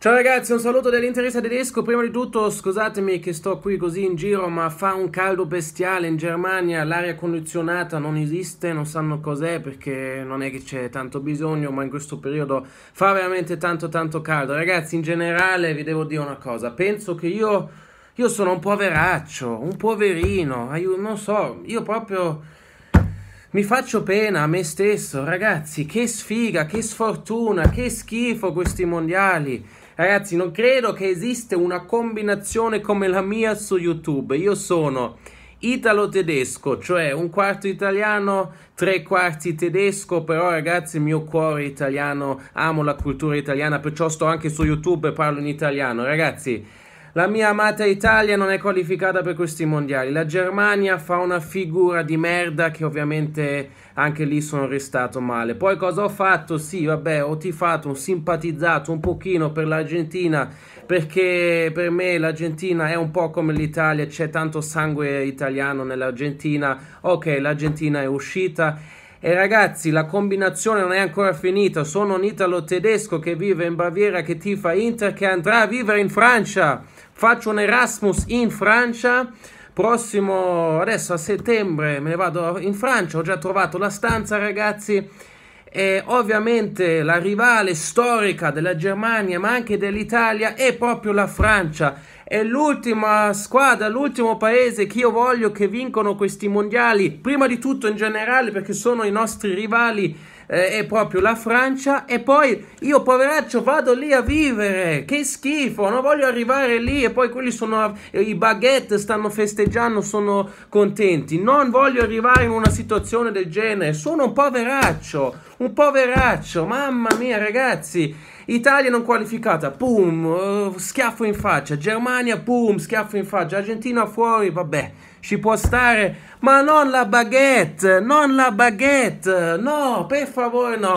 Ciao ragazzi, un saluto dall'interista tedesco. Prima di tutto, scusatemi che sto qui così in giro, ma fa un caldo bestiale in Germania. L'aria condizionata non esiste, non sanno cos'è perché non è che c'è tanto bisogno, ma in questo periodo fa veramente tanto tanto caldo. Ragazzi, in generale vi devo dire una cosa. Penso che io io sono un poveraccio, un poverino, non so, io proprio mi faccio pena a me stesso, ragazzi, che sfiga, che sfortuna, che schifo questi mondiali. Ragazzi, non credo che esista una combinazione come la mia su YouTube. Io sono italo-tedesco, cioè un quarto italiano, tre quarti tedesco, però ragazzi il mio cuore è italiano, amo la cultura italiana, perciò sto anche su YouTube e parlo in italiano. Ragazzi, la mia amata Italia non è qualificata per questi mondiali. La Germania fa una figura di merda che ovviamente anche lì sono restato male. Poi cosa ho fatto? Sì, vabbè, ho tifato, ho simpatizzato un pochino per l'Argentina perché per me l'Argentina è un po' come l'Italia, c'è tanto sangue italiano nell'Argentina. Ok, l'Argentina è uscita e ragazzi, la combinazione non è ancora finita. Sono un italo-tedesco che vive in Baviera, che tifa Inter, che andrà a vivere in Francia. Faccio un Erasmus in Francia. Prossimo, adesso a settembre, me ne vado in Francia. Ho già trovato la stanza, ragazzi. E ovviamente la rivale storica della Germania, ma anche dell'Italia, è proprio la Francia è l'ultima squadra, l'ultimo paese che io voglio che vincono questi mondiali, prima di tutto in generale perché sono i nostri rivali, eh, è proprio la Francia e poi io poveraccio vado lì a vivere, che schifo, non voglio arrivare lì e poi quelli sono, i baguette stanno festeggiando, sono contenti, non voglio arrivare in una situazione del genere, sono un poveraccio, un poveraccio, mamma mia ragazzi. Italia non qualificata, pum, eh, schiaffo in faccia. Germania, pum, schiaffo in faccia. Argentina fuori, vabbè, ci può stare. Ma non la baguette, non la baguette. No, per favore no.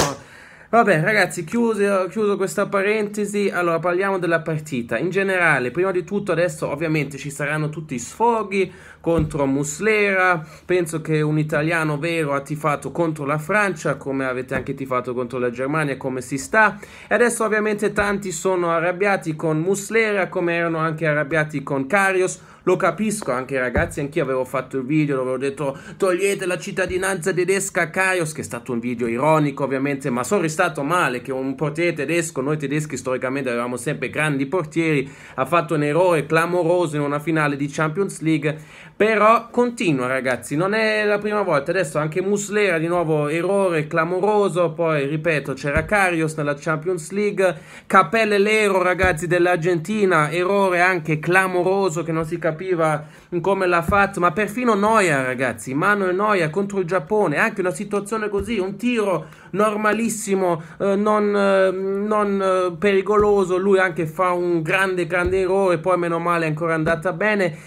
Vabbè, ragazzi, chiuso, chiuso, questa parentesi. Allora, parliamo della partita. In generale, prima di tutto, adesso ovviamente ci saranno tutti i sfoghi contro Muslera. Penso che un italiano vero ha tifato contro la Francia, come avete anche tifato contro la Germania, come si sta. E adesso ovviamente tanti sono arrabbiati con Muslera, come erano anche arrabbiati con Carios. Lo capisco anche ragazzi, anch'io avevo fatto il video dove ho detto togliete la cittadinanza tedesca a Kaios, che è stato un video ironico ovviamente, ma sono ristato male che un portiere tedesco, noi tedeschi storicamente avevamo sempre grandi portieri, ha fatto un errore clamoroso in una finale di Champions League, però continua ragazzi, non è la prima volta, adesso anche Muslera di nuovo errore clamoroso, poi ripeto c'era Karius nella Champions League, Capelle Lero ragazzi dell'Argentina, errore anche clamoroso che non si capisce capiva come l'ha fatto, ma perfino Noia ragazzi, Manuel Noia contro il Giappone, anche una situazione così, un tiro normalissimo, eh, non, eh, non eh, pericoloso, lui anche fa un grande grande errore, poi meno male è ancora andata bene,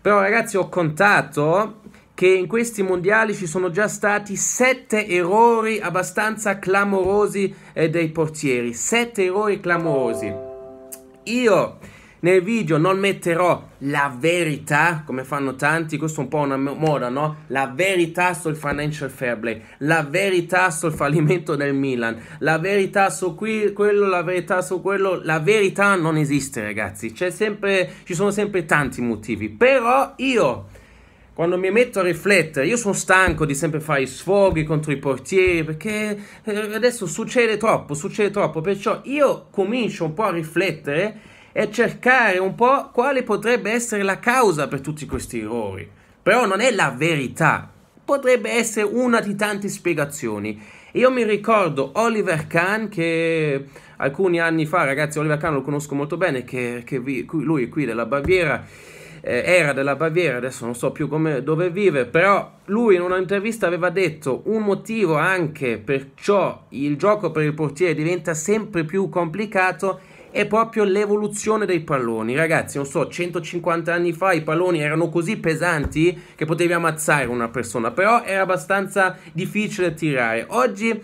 però ragazzi ho contato che in questi mondiali ci sono già stati sette errori abbastanza clamorosi eh, dei portieri. Sette errori clamorosi. Io nel video non metterò la verità, come fanno tanti, questo è un po' una moda, no? La verità sul financial fair play, la verità sul fallimento del Milan, la verità su qui, quello, la verità su quello, la verità non esiste, ragazzi. C'è sempre, ci sono sempre tanti motivi, però io quando mi metto a riflettere, io sono stanco di sempre fare sfoghi contro i portieri perché eh, adesso succede troppo, succede troppo, perciò io comincio un po' a riflettere e cercare un po' quale potrebbe essere la causa per tutti questi errori. Però non è la verità, potrebbe essere una di tante spiegazioni. Io mi ricordo Oliver Kahn che alcuni anni fa, ragazzi, Oliver Kahn lo conosco molto bene, che, che vi, lui qui della Baviera, eh, era della Baviera, adesso non so più come, dove vive, però lui in un'intervista aveva detto un motivo anche perciò il gioco per il portiere diventa sempre più complicato è proprio l'evoluzione dei palloni. Ragazzi, non so, 150 anni fa i palloni erano così pesanti che potevi ammazzare una persona, però era abbastanza difficile tirare. Oggi eh,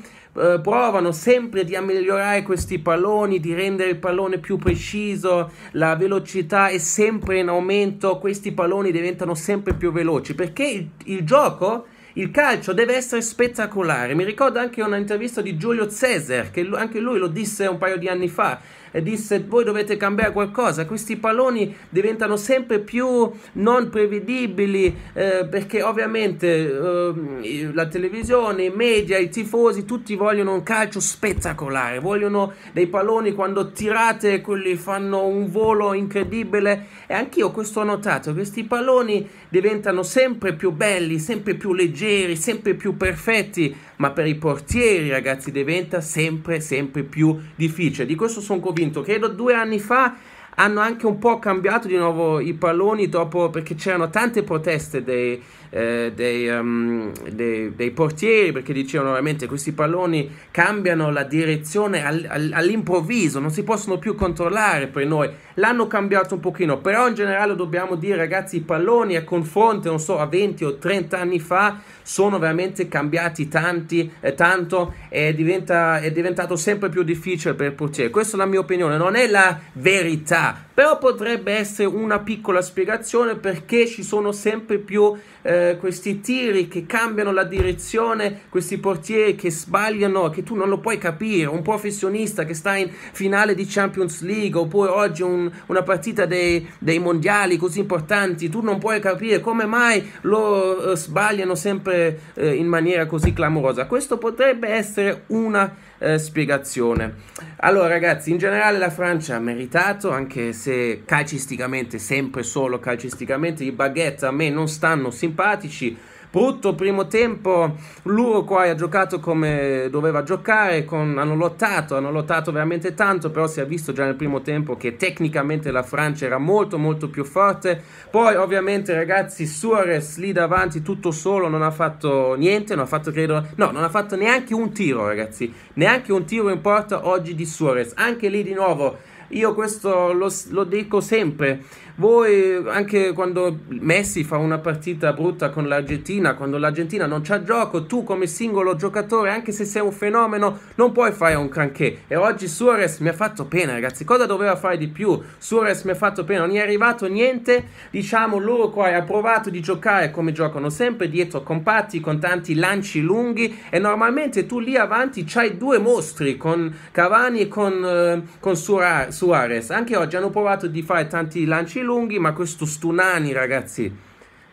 provano sempre di migliorare questi palloni, di rendere il pallone più preciso, la velocità è sempre in aumento, questi palloni diventano sempre più veloci perché il, il gioco il calcio deve essere spettacolare. Mi ricordo anche un'intervista di Giulio Cesar, che anche lui lo disse un paio di anni fa. E disse: Voi dovete cambiare qualcosa. Questi palloni diventano sempre più non prevedibili eh, perché, ovviamente, eh, la televisione, i media, i tifosi, tutti vogliono un calcio spettacolare. Vogliono dei palloni quando tirate, quelli fanno un volo incredibile. E anch'io questo ho notato: questi palloni diventano sempre più belli, sempre più leggeri leggeri, sempre più perfetti, ma per i portieri ragazzi diventa sempre sempre più difficile. Di questo sono convinto, credo due anni fa hanno anche un po' cambiato di nuovo i palloni dopo perché c'erano tante proteste dei, eh, dei, um, dei, dei, portieri perché dicevano veramente questi palloni cambiano la direzione al, al, all'improvviso, non si possono più controllare per noi. L'hanno cambiato un pochino, però in generale dobbiamo dire ragazzi i palloni a confronto, non so, a 20 o 30 anni fa sono veramente cambiati tanti, eh, tanto e diventa, è diventato sempre più difficile per il portiere. Questa è la mia opinione, non è la verità, però potrebbe essere una piccola spiegazione perché ci sono sempre più... Eh, eh, questi tiri che cambiano la direzione, questi portieri che sbagliano, che tu non lo puoi capire, un professionista che sta in finale di Champions League oppure oggi un, una partita dei, dei, mondiali così importanti, tu non puoi capire come mai lo eh, sbagliano sempre eh, in maniera così clamorosa. Questo potrebbe essere una eh, spiegazione. Allora ragazzi, in generale la Francia ha meritato, anche se calcisticamente, sempre solo calcisticamente, i baguette a me non stanno simpatici pratici. Brutto primo tempo, l'Uruguay ha giocato come doveva giocare, con, hanno lottato, hanno lottato veramente tanto, però si è visto già nel primo tempo che tecnicamente la Francia era molto molto più forte. Poi ovviamente ragazzi Suarez lì davanti tutto solo non ha fatto niente, non ha fatto credo, no, non ha fatto neanche un tiro ragazzi, neanche un tiro in porta oggi di Suarez. Anche lì di nuovo io questo lo, lo dico sempre. Voi, anche quando Messi fa una partita brutta con l'Argentina, quando l'Argentina non c'ha gioco, tu come singolo giocatore, anche se sei un fenomeno, non puoi fare un granché. E oggi Suarez mi ha fatto pena, ragazzi. Cosa doveva fare di più? Suarez mi ha fatto pena, non gli è arrivato niente. Diciamo, loro qua ha provato di giocare come giocano sempre, dietro compatti, con tanti lanci lunghi. E normalmente tu lì avanti c'hai due mostri con Cavani e con, eh, con Suarez. Suarez. Anche oggi hanno provato di fare tanti lanci lunghi, ma questo Stunani, ragazzi,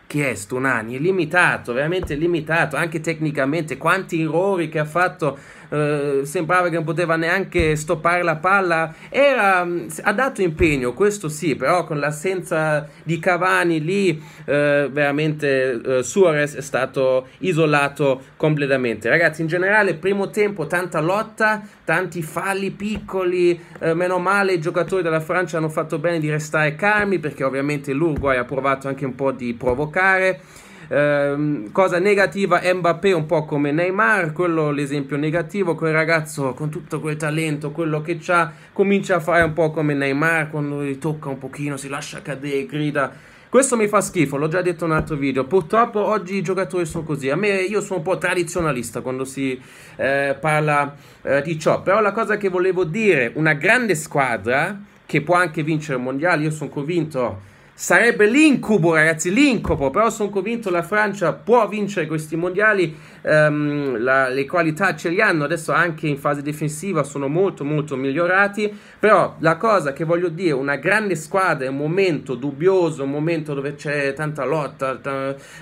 che è Stunani? È limitato, veramente limitato, anche tecnicamente. Quanti errori che ha fatto eh, sembrava che non poteva neanche stoppare la palla, Era, ha mm, dato impegno, questo sì, però con l'assenza di Cavani lì eh, veramente eh, Suarez è stato isolato completamente. Ragazzi, in generale primo tempo tanta lotta, tanti falli piccoli, eh, meno male i giocatori della Francia hanno fatto bene di restare calmi perché ovviamente l'Uruguay ha provato anche un po' di provocare. Ehm, cosa negativa Mbappé un po' come Neymar, quello l'esempio negativo, quel ragazzo con tutto quel talento, quello che c'ha comincia a fare un po' come Neymar, quando gli tocca un pochino si lascia cadere, grida. Questo mi fa schifo, l'ho già detto in un altro video. Purtroppo oggi i giocatori sono così. A me io sono un po' tradizionalista quando si eh, parla eh, di ciò. Però la cosa che volevo dire, una grande squadra che può anche vincere il mondiale, io sono convinto sarebbe l'incubo, ragazzi, l'incubo. Però sono convinto la Francia può vincere questi mondiali. Um, la, le qualità ce li hanno adesso anche in fase difensiva, sono molto molto migliorati. Però la cosa che voglio dire, una grande squadra è un momento dubbioso, un momento dove c'è tanta lotta,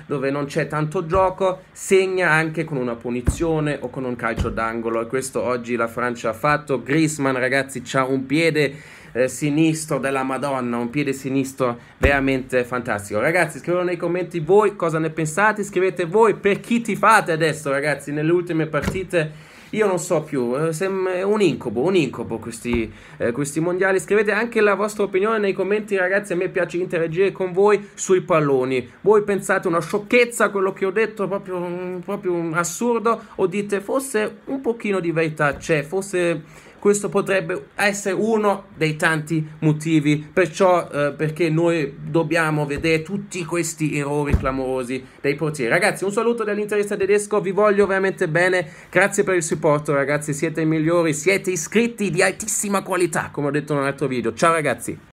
dove non c'è tanto gioco, segna anche con una punizione o con un calcio d'angolo. E questo oggi la Francia ha fatto. Grisman, ragazzi, c'ha un piede eh, sinistro della Madonna, un piede sinistro veramente fantastico. Ragazzi, scrivete nei commenti voi cosa ne pensate, scrivete voi per chi ti fate adesso, ragazzi, nelle ultime partite. Io non so più, è eh, eh, un incubo, un incubo questi, eh, questi, mondiali. Scrivete anche la vostra opinione nei commenti, ragazzi. A me piace interagire con voi sui palloni. Voi pensate una sciocchezza quello che ho detto, proprio, proprio assurdo, o dite forse un pochino di verità c'è, forse questo potrebbe essere uno dei tanti motivi, perciò eh, perché noi dobbiamo vedere tutti questi errori clamorosi dei portieri. Ragazzi, un saluto dall'interista tedesco, vi voglio veramente bene, grazie per il supporto ragazzi, siete i migliori, siete iscritti di altissima qualità, come ho detto in un altro video. Ciao ragazzi!